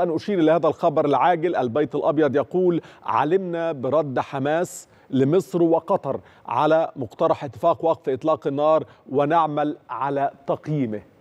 أن أشير إلى هذا الخبر العاجل البيت الأبيض يقول علمنا برد حماس لمصر وقطر على مقترح اتفاق وقف إطلاق النار ونعمل على تقييمه